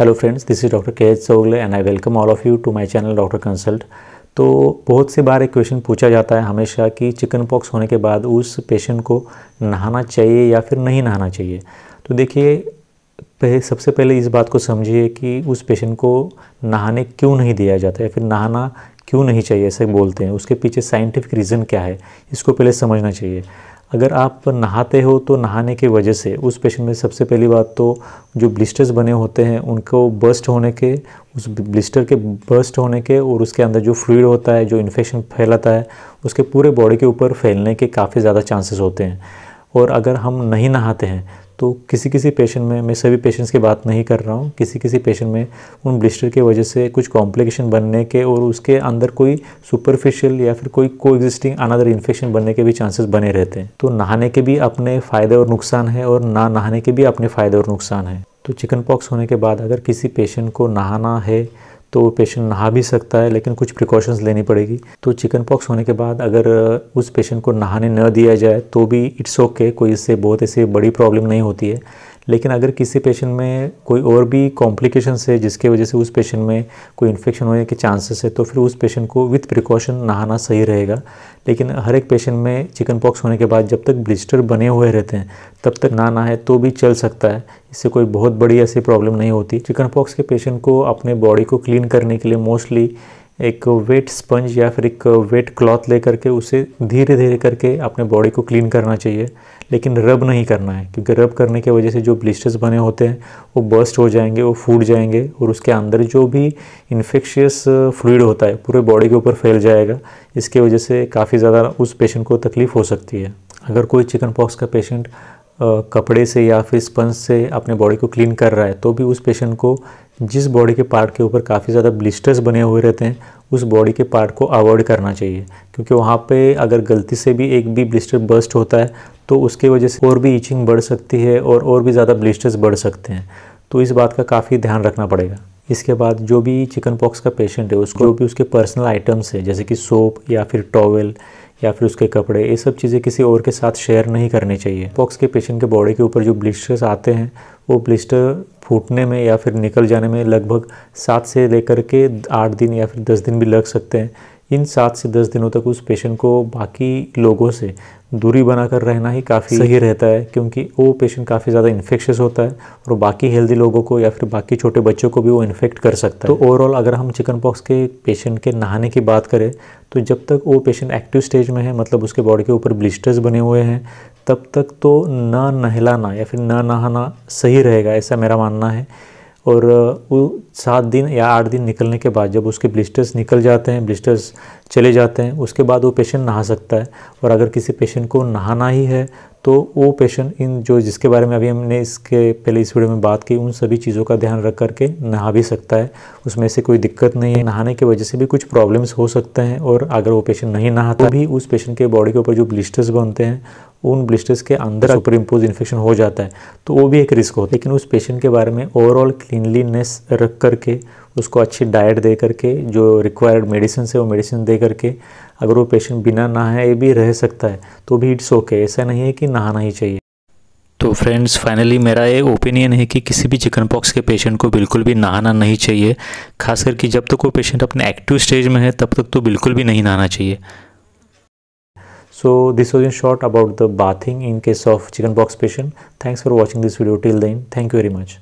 Hello friends this is doctor K H Sogle and I welcome all of you to my channel doctor consult तो बहुत से बार एक question पूछा जाता है हमेशा कि चिकन पॉक्स होने के बाद उस पेशेंट को नहाना चाहिए या फिर नहीं नहाना चाहिए तो देखिए सबसे पहले इस बात को समझिए कि उस पेशेंट को नहाने क्यों नहीं दिया जाता है फिर नहाना क्यों नहीं चाहिए ऐसे बोलते हैं उसके पीछे साइंटिफिक रीज़न क्या है इसको पहले समझना चाहिए अगर आप नहाते हो तो नहाने की वजह से उस पेशेंट में सबसे पहली बात तो जो ब्लिस्टर्स बने होते हैं उनको बर्स्ट होने के उस ब्लिस्टर के बर्स्ट होने के और उसके अंदर जो फ्लूड होता है जो इन्फेक्शन फैलाता है उसके पूरे बॉडी के ऊपर फैलने के काफ़ी ज़्यादा चांसेस होते हैं और अगर हम नहीं नहाते हैं तो किसी किसी पेशेंट में मैं सभी पेशेंट्स की बात नहीं कर रहा हूँ किसी किसी पेशेंट में उन ब्लिस्टर की वजह से कुछ कॉम्प्लिकेशन बनने के और उसके अंदर कोई सुपरफिशियल या फिर कोई को एग्जिस्टिंग अनदर इन्फेक्शन बनने के भी चांसेस बने रहते हैं तो नहाने के भी अपने फ़ायदे और नुकसान है और ना नहाने के भी अपने फ़ायदे और नुकसान है तो चिकन पॉक्स होने के बाद अगर किसी पेशेंट को नहाना है तो वो पेशेंट नहा भी सकता है लेकिन कुछ प्रिकॉशंस लेनी पड़ेगी तो चिकन पॉक्स होने के बाद अगर उस पेशेंट को नहाने न दिया जाए तो भी इट्स ओके okay, कोई इससे बहुत ऐसी बड़ी प्रॉब्लम नहीं होती है लेकिन अगर किसी पेशेंट में कोई और भी कॉम्प्लिकेशन है जिसके वजह से उस पेशेंट में कोई इन्फेक्शन होने के चांसेस है तो फिर उस पेशेंट को विथ प्रिकॉशन नहाना सही रहेगा लेकिन हर एक पेशेंट में चिकन पॉक्स होने के बाद जब तक ब्लिस्टर बने हुए रहते हैं तब तक ना नहाए तो भी चल सकता है इससे कोई बहुत बड़ी ऐसी प्रॉब्लम नहीं होती चिकन पॉक्स के पेशेंट को अपने बॉडी को क्लीन करने के लिए मोस्टली एक वेट स्पंज या फिर एक वेट क्लॉथ ले करके उसे धीरे धीरे करके अपने बॉडी को क्लीन करना चाहिए लेकिन रब नहीं करना है क्योंकि रब करने की वजह से जो ब्लिस्टर्स बने होते हैं वो बर्स्ट हो जाएंगे वो फूट जाएंगे और उसके अंदर जो भी इन्फेक्शियस फ्लूड होता है पूरे बॉडी के ऊपर फैल जाएगा इसकी वजह से काफ़ी ज़्यादा उस पेशेंट को तकलीफ़ हो सकती है अगर कोई चिकन पॉक्स का पेशेंट कपड़े से या फिर स्पंज से अपने बॉडी को क्लीन कर रहा है तो भी उस पेशेंट को जिस बॉडी के पार्ट के ऊपर काफ़ी ज़्यादा ब्लिस्टर्स बने हुए रहते हैं उस बॉडी के पार्ट को अवॉइड करना चाहिए क्योंकि वहाँ पे अगर गलती से भी एक भी ब्लिस्टर बर्स्ट होता है तो उसकी वजह से और भी इचिंग बढ़ सकती है और और भी ज़्यादा ब्लिस्टर्स बढ़ सकते हैं तो इस बात का काफ़ी ध्यान रखना पड़ेगा इसके बाद जो भी चिकन पॉक्स का पेशेंट है उसको जो भी उसके पर्सनल आइटम्स है जैसे कि सोप या फिर टॉवेल या फिर उसके कपड़े ये सब चीज़ें किसी और के साथ शेयर नहीं करनी चाहिए पॉक्स के पेशेंट के बॉडी के ऊपर जो ब्लिस्टर्स आते हैं वो ब्लिस्टर फूटने में या फिर निकल जाने में लगभग सात से लेकर के आठ दिन या फिर दस दिन भी लग सकते हैं इन सात से दस दिनों तक उस पेशेंट को बाकी लोगों से दूरी बनाकर रहना ही काफ़ी सही रहता है क्योंकि वो पेशेंट काफ़ी ज़्यादा इन्फेक्शस होता है और बाकी हेल्दी लोगों को या फिर बाकी छोटे बच्चों को भी वो इन्फेक्ट कर सकता है तो ओवरऑल अगर हम चिकन पॉक्स के पेशेंट के नहाने की बात करें तो जब तक वो पेशेंट एक्टिव स्टेज में है मतलब उसके बॉडी के ऊपर ब्लिस्टर्स बने हुए हैं तब तक तो ना नहलाना या फिर ना नहाना सही रहेगा ऐसा मेरा मानना है और वो सात दिन या आठ दिन निकलने के बाद जब उसके ब्लिस्टर्स निकल जाते हैं ब्लिस्टर्स चले जाते हैं उसके बाद वो पेशेंट नहा सकता है और अगर किसी पेशेंट को नहाना ही है तो वो पेशेंट इन जो जिसके बारे में अभी हमने इसके पहले इस वीडियो में बात की उन सभी चीज़ों का ध्यान रख करके नहा भी सकता है उसमें से कोई दिक्कत नहीं है नहाने की वजह से भी कुछ प्रॉब्लम्स हो सकते हैं और अगर वो पेशेंट नहीं नहाता तो भी उस पेशेंट के बॉडी के ऊपर जो ब्लिस्टर्स बनते हैं उन ब्लिस्टर्स के अंदर तो सुपर इम्पोज इन्फेक्शन हो जाता है तो वो भी एक रिस्क होता है लेकिन उस पेशेंट के बारे में ओवरऑल क्लिनलीनेस रख करके उसको अच्छी डाइट दे करके जो रिक्वायर्ड मेडिसिन है वो मेडिसिन दे करके अगर वो पेशेंट बिना नहाए भी रह सकता है तो भी इट्स ओके ऐसा नहीं है कि नहाना ही चाहिए तो फ्रेंड्स फाइनली मेरा ये ओपिनियन है कि किसी भी चिकन पॉक्स के पेशेंट को बिल्कुल भी नहाना नहीं चाहिए खास करके जब तक वो पेशेंट अपने एक्टिव स्टेज में है तब तक तो बिल्कुल भी नहीं नहाना चाहिए So this was in short about the bathing in case of chickenpox patient. Thanks for watching this video till then. Thank you very much.